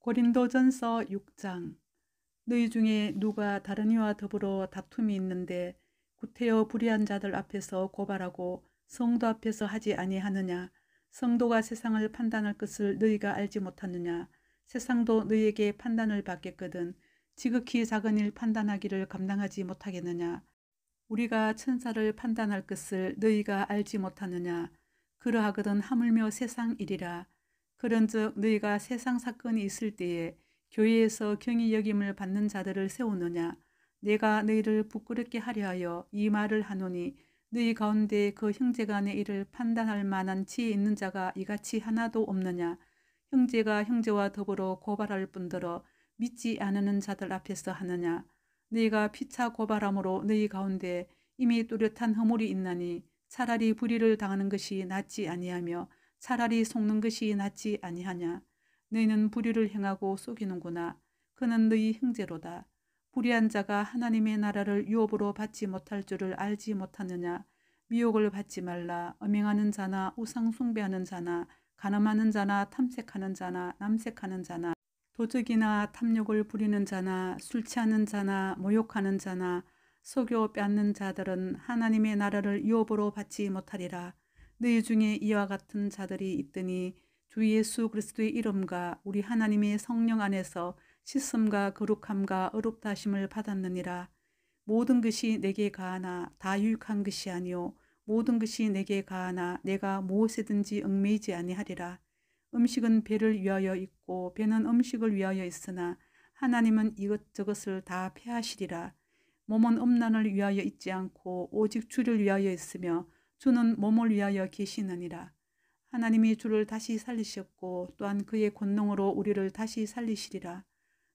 고린도전서 6장 너희 중에 누가 다른 이와 더불어 다툼이 있는데 구태여 불의한 자들 앞에서 고발하고 성도 앞에서 하지 아니하느냐 성도가 세상을 판단할 것을 너희가 알지 못하느냐 세상도 너희에게 판단을 받겠거든 지극히 작은 일 판단하기를 감당하지 못하겠느냐 우리가 천사를 판단할 것을 너희가 알지 못하느냐 그러하거든 하물며 세상 일이라 그런즉 너희가 세상 사건이 있을 때에 교회에서 경이 여김을 받는 자들을 세우느냐 내가 너희를 부끄럽게 하려 하여 이 말을 하노니 너희 가운데 그 형제간의 일을 판단할 만한 지혜 있는 자가 이같이 하나도 없느냐 형제가 형제와 더불어 고발할 뿐더러 믿지 않는 자들 앞에서 하느냐 너희가 피차 고발함으로 너희 가운데 이미 뚜렷한 허물이 있나니 차라리 불의를 당하는 것이 낫지 아니하며 차라리 속는 것이 낫지 아니하냐. 너희는 불의를 행하고 속이는구나. 그는 너희 형제로다. 불의한 자가 하나님의 나라를 유업으로 받지 못할 줄을 알지 못하느냐. 미혹을 받지 말라. 음행하는 자나 우상 숭배하는 자나 가늠하는 자나 탐색하는 자나 남색하는 자나 도적이나 탐욕을 부리는 자나 술 취하는 자나 모욕하는 자나 속여 빼앗는 자들은 하나님의 나라를 유업으로 받지 못하리라. 너희 중에 이와 같은 자들이 있더니 주 예수 그리스도의 이름과 우리 하나님의 성령 안에서 씻음과 거룩함과 어롭다 심을 받았느니라. 모든 것이 내게 가하나 다 유익한 것이 아니오 모든 것이 내게 가하나 내가 무엇이든지 얽매이지 아니하리라. 음식은 배를 위하여 있고 배는 음식을 위하여 있으나 하나님은 이것저것을 다폐하시리라 몸은 음란을 위하여 있지 않고 오직 주를 위하여 있으며 주는 몸을 위하여 계시느니라. 하나님이 주를 다시 살리셨고 또한 그의 권능으로 우리를 다시 살리시리라.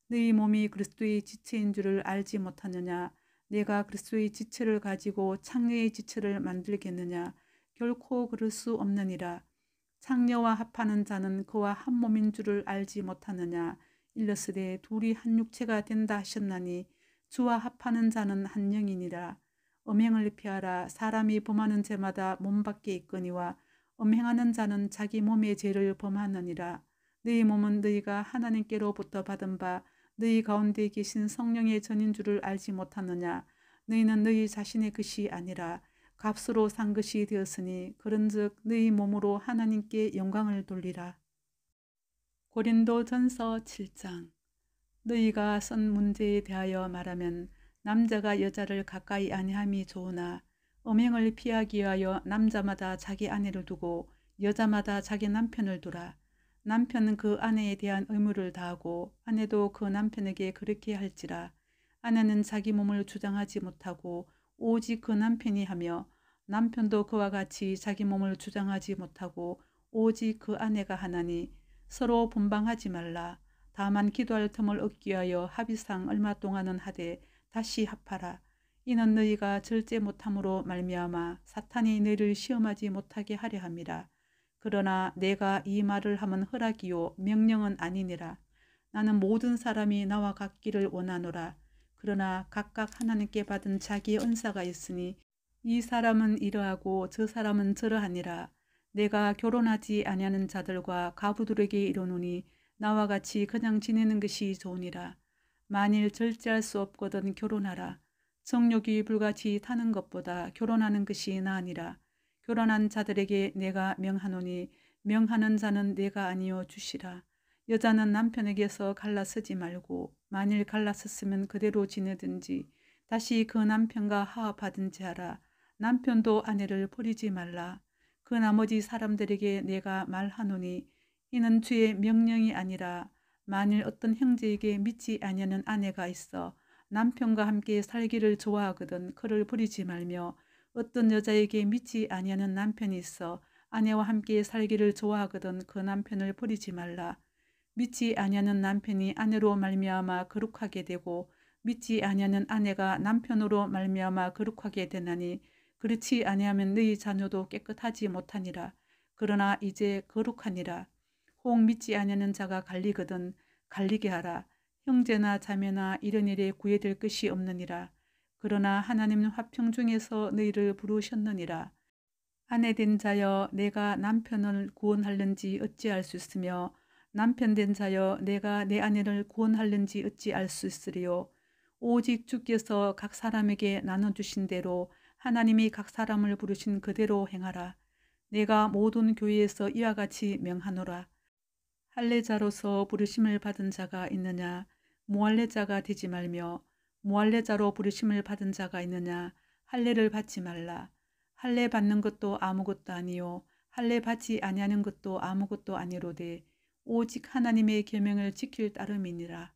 너희 몸이 그리스도의 지체인 줄을 알지 못하느냐. 내가 그리스도의 지체를 가지고 창녀의 지체를 만들겠느냐. 결코 그럴 수 없느니라. 창녀와 합하는 자는 그와 한 몸인 줄을 알지 못하느냐. 일러스되 둘이 한 육체가 된다 하셨나니 주와 합하는 자는 한 영이니라. 음행을 피하라 사람이 범하는 죄마다 몸 밖에 있거니와 음행하는 자는 자기 몸의 죄를 범하느니라 너희 몸은 너희가 하나님께로부터 받은 바 너희 가운데 계신 성령의 전인 줄을 알지 못하느냐 너희는 너희 자신의 것이 아니라 값으로 산 것이 되었으니 그런즉 너희 몸으로 하나님께 영광을 돌리라 고린도 전서 7장 너희가 쓴 문제에 대하여 말하면 남자가 여자를 가까이 아니함이 좋으나 음행을 피하기 위하여 남자마다 자기 아내를 두고 여자마다 자기 남편을 두라. 남편은 그 아내에 대한 의무를 다하고 아내도 그 남편에게 그렇게 할지라. 아내는 자기 몸을 주장하지 못하고 오직 그 남편이 하며 남편도 그와 같이 자기 몸을 주장하지 못하고 오직 그 아내가 하나니 서로 분방하지 말라. 다만 기도할 틈을 얻기 위하여 합의상 얼마 동안은 하되 다시 합하라. 이는 너희가 절제 못함으로 말미암아 사탄이 너희를 시험하지 못하게 하려 함이라. 그러나 내가 이 말을 하면 허락이요 명령은 아니니라. 나는 모든 사람이 나와 같기를 원하노라. 그러나 각각 하나님께 받은 자기 은사가 있으니 이 사람은 이러하고 저 사람은 저러하니라. 내가 결혼하지 아니하는 자들과 가부들에게 이르노니 나와 같이 그냥 지내는 것이 좋으니라. 만일 절제할 수 없거든 결혼하라. 성욕이 불같이 타는 것보다 결혼하는 것이 나으니라. 결혼한 자들에게 내가 명하노니 명하는 자는 내가 아니요 주시라. 여자는 남편에게서 갈라서지 말고 만일 갈라섰으면 그대로 지내든지 다시 그 남편과 화합하든지 하라. 남편도 아내를 버리지 말라. 그 나머지 사람들에게 내가 말하노니 이는 주의 명령이 아니라 만일 어떤 형제에게 믿지 아니하는 아내가 있어 남편과 함께 살기를 좋아하거든 그를 버리지 말며 어떤 여자에게 믿지 아니하는 남편이 있어 아내와 함께 살기를 좋아하거든 그 남편을 버리지 말라. 믿지 아니하는 남편이 아내로 말미암아 거룩하게 되고 믿지 아니하는 아내가 남편으로 말미암아 거룩하게 되나니 그렇지 아니하면 너희 자녀도 깨끗하지 못하니라. 그러나 이제 거룩하니라. 혹 믿지 아니하는 자가 갈리거든 갈리게 하라. 형제나 자매나 이런 일에 구애될 것이 없느니라. 그러나 하나님은 화평 중에서 너희를 부르셨느니라. 아내 된 자여 내가 남편을 구원할는지 어찌 알 수 있으며 남편 된 자여 내가 내 아내를 구원할는지 어찌 알 수 있으리요. 오직 주께서 각 사람에게 나눠주신 대로 하나님이 각 사람을 부르신 그대로 행하라. 내가 모든 교회에서 이와 같이 명하노라. 할례자로서 부르심을 받은 자가 있느냐 무할례자가 되지 말며 무할례자로 부르심을 받은 자가 있느냐 할례를 받지 말라 할례 받는 것도 아무것도 아니요 할례 받지 아니하는 것도 아무것도 아니로되 오직 하나님의 계명을 지킬 따름이니라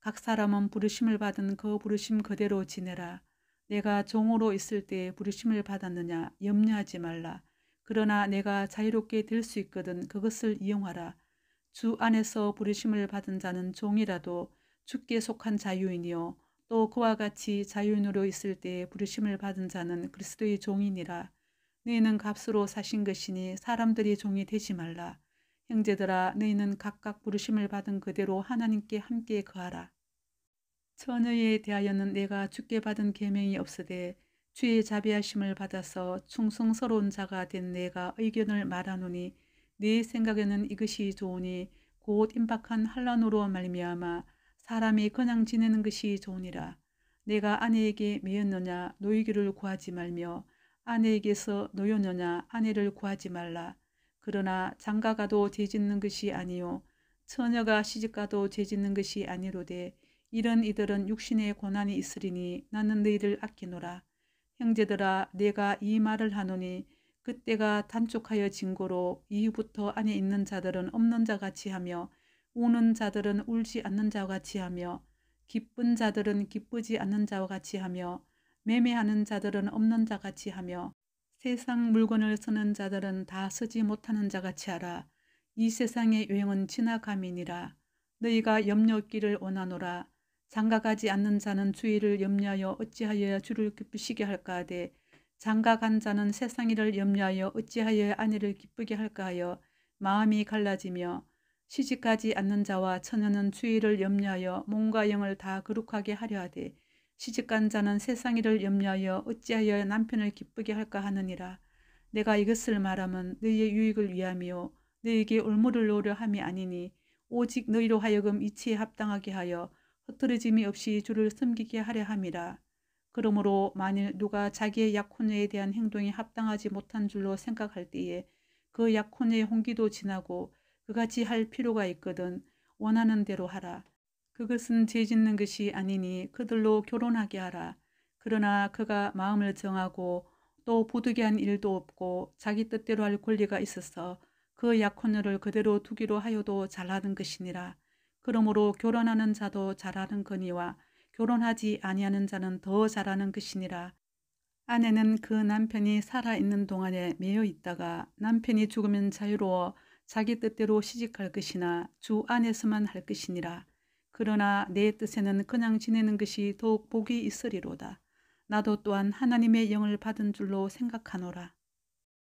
각 사람은 부르심을 받은 그 부르심 그대로 지내라 내가 종으로 있을 때 부르심을 받았느냐 염려하지 말라 그러나 내가 자유롭게 될 수 있거든 그것을 이용하라 주 안에서 부르심을 받은 자는 종이라도 주께 속한 자유인이요 또 그와 같이 자유인으로 있을 때에 부르심을 받은 자는 그리스도의 종이니라 너희는 값으로 사신 것이니 사람들이 종이 되지 말라 형제들아 너희는 각각 부르심을 받은 그대로 하나님께 함께 거하라 처녀에 대하여는 내가 주께 받은 계명이 없으되 주의 자비하심을 받아서 충성스러운 자가 된 내가 의견을 말하노니 네 생각에는 이것이 좋으니 곧 임박한 한란으로 말미암아 사람이 그냥 지내는 것이 좋으니라. 내가 아내에게 미였느냐 노이기를 구하지 말며 아내에게서 노였느냐 아내를 구하지 말라. 그러나 장가가도 죄짓는 것이 아니요 처녀가 시집가도 죄짓는 것이 아니로되 이런 이들은 육신의 고난이 있으리니 나는 너희를 아끼노라. 형제들아 내가 이 말을 하노니 그때가 단축하여 진고로 이후부터 안에 있는 자들은 없는 자 같이 하며 우는 자들은 울지 않는 자와 같이 하며 기쁜 자들은 기쁘지 않는 자와 같이 하며 매매하는 자들은 없는 자 같이 하며 세상 물건을 쓰는 자들은 다 쓰지 못하는 자 같이 하라. 이 세상의 유행은 지나감이니라. 너희가 염려 없기를 원하노라. 장가가지 않는 자는 주의를 염려하여 어찌하여 주를 기쁘시게 할까 하되 장가간 자는 세상 일을 염려하여 어찌하여 아내를 기쁘게 할까 하여 마음이 갈라지며 시집가지 않는 자와 처녀는 주의를 염려하여 몸과 영을 다 거룩하게 하려 하되 시집간 자는 세상 일을 염려하여 어찌하여 남편을 기쁘게 할까 하느니라 내가 이것을 말하면 너희의 유익을 위함이요 너희에게 올무를 놓으려 함이 아니니 오직 너희로 하여금 이치에 합당하게 하여 흐트러짐이 없이 주를 섬기게 하려 함이라 그러므로 만일 누가 자기의 약혼에 대한 행동이 합당하지 못한 줄로 생각할 때에 그약혼의 홍기도 지나고 그같이 할 필요가 있거든 원하는 대로 하라. 그것은 죄짓는 것이 아니니 그들로 결혼하게 하라. 그러나 그가 마음을 정하고 또 부득이한 일도 없고 자기 뜻대로 할 권리가 있어서 그 약혼녀를 그대로 두기로 하여도 잘하는 것이니라. 그러므로 결혼하는 자도 잘하는 거니와 결혼하지 아니하는 자는 더 잘하는 것이니라. 아내는 그 남편이 살아있는 동안에 매여 있다가 남편이 죽으면 자유로워 자기 뜻대로 시집갈 것이나 주 안에서만 할 것이니라. 그러나 내 뜻에는 그냥 지내는 것이 더욱 복이 있으리로다. 나도 또한 하나님의 영을 받은 줄로 생각하노라.